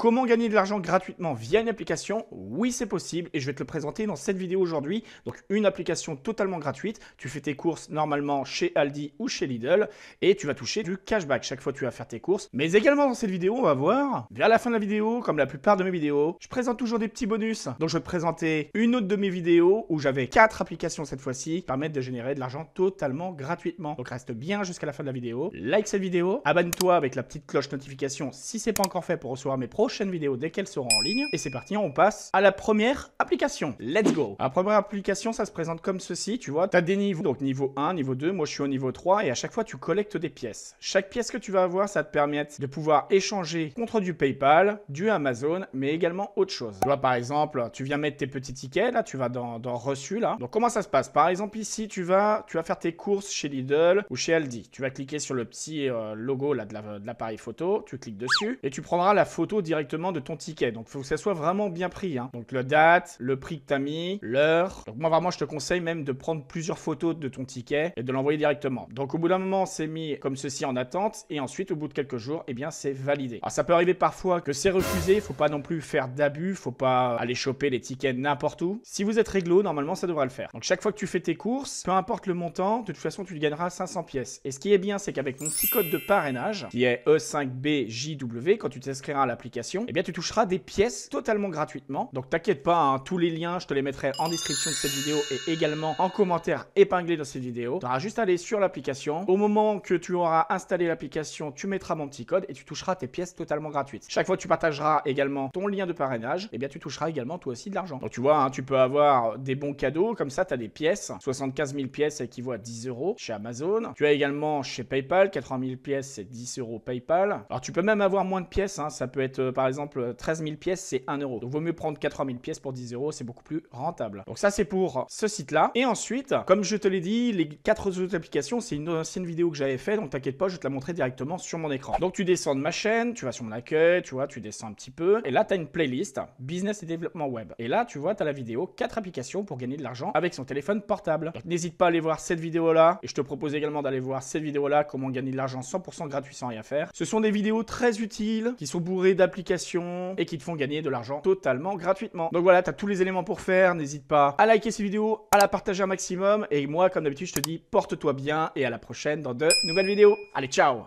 Comment gagner de l'argent gratuitement via une application Oui, c'est possible et je vais te le présenter dans cette vidéo aujourd'hui. Donc une application totalement gratuite. Tu fais tes courses normalement chez Aldi ou chez Lidl et tu vas toucher du cashback chaque fois que tu vas faire tes courses. Mais également dans cette vidéo, on va voir, vers la fin de la vidéo, comme la plupart de mes vidéos, je présente toujours des petits bonus. Donc je vais te présenter une autre de mes vidéos où j'avais quatre applications cette fois-ci qui permettent de générer de l'argent totalement gratuitement. Donc reste bien jusqu'à la fin de la vidéo. Like cette vidéo, abonne-toi avec la petite cloche notification si c'est pas encore fait pour recevoir mes pros vidéo dès qu'elle sera en ligne. Et c'est parti, on passe à la première Application, let's go. La première application, ça se présente comme ceci, tu vois. Tu as des niveaux, donc niveau 1, niveau 2, moi je suis au niveau 3, et à chaque fois tu collectes des pièces. Chaque pièce que tu vas avoir, ça te permet de pouvoir échanger contre du PayPal, du Amazon, mais également autre chose. Tu vois, par exemple, tu viens mettre tes petits tickets, là, tu vas dans, dans reçu, là. Donc comment ça se passe Par exemple, ici, tu vas, tu vas faire tes courses chez Lidl ou chez Aldi. Tu vas cliquer sur le petit euh, logo là, de l'appareil la, photo, tu cliques dessus, et tu prendras la photo directement de ton ticket. Donc il faut que ça soit vraiment bien pris. Hein. Donc la date, le prix que tu as mis, l'heure. Donc moi vraiment je te conseille même de prendre plusieurs photos de ton ticket et de l'envoyer directement. Donc au bout d'un moment c'est mis comme ceci en attente et ensuite au bout de quelques jours eh bien c'est validé. Alors ça peut arriver parfois que c'est refusé, faut pas non plus faire d'abus, faut pas aller choper les tickets n'importe où. Si vous êtes réglo, normalement ça devrait le faire. Donc chaque fois que tu fais tes courses, peu importe le montant, de toute façon tu gagneras 500 pièces. Et ce qui est bien c'est qu'avec mon petit code de parrainage qui est E5BJW quand tu t'inscriras à l'application, eh bien tu toucheras des pièces totalement gratuitement. Donc t'inquiète pas, hein, tous les liens, je te les mettrai en description de cette vidéo et également en commentaire épinglé dans cette vidéo. Tu auras juste à aller sur l'application. Au moment que tu auras installé l'application, tu mettras mon petit code et tu toucheras tes pièces totalement gratuites. Chaque fois que tu partageras également ton lien de parrainage, eh bien tu toucheras également toi aussi de l'argent. Donc tu vois, hein, tu peux avoir des bons cadeaux, comme ça tu as des pièces. 75 000 pièces, équivaut à 10 euros chez Amazon. Tu as également chez PayPal, 80 000 pièces, c'est 10 euros PayPal. Alors tu peux même avoir moins de pièces, hein. ça peut être euh, par exemple 13 000 pièces, c'est 1 euro. Donc vaut mieux prendre 80 000 pièces pour 10 euros c'est beaucoup plus rentable. Donc ça, c'est pour ce site-là. Et ensuite, comme je te l'ai dit, les quatre autres applications, c'est une ancienne vidéo que j'avais fait, donc t'inquiète pas, je vais te la montrer directement sur mon écran. Donc tu descends de ma chaîne, tu vas sur mon accueil, tu vois, tu descends un petit peu, et là, tu as une playlist business et développement web. Et là, tu vois, tu as la vidéo 4 applications pour gagner de l'argent avec son téléphone portable. Donc n'hésite pas à aller voir cette vidéo-là, et je te propose également d'aller voir cette vidéo-là, comment gagner de l'argent 100% gratuit sans rien faire. Ce sont des vidéos très utiles, qui sont bourrées d'applications, et qui te font gagner de l'argent totalement gratuitement. Donc voilà, tu as les éléments pour faire. N'hésite pas à liker cette vidéo, à la partager un maximum. Et moi, comme d'habitude, je te dis porte-toi bien et à la prochaine dans de nouvelles vidéos. Allez, ciao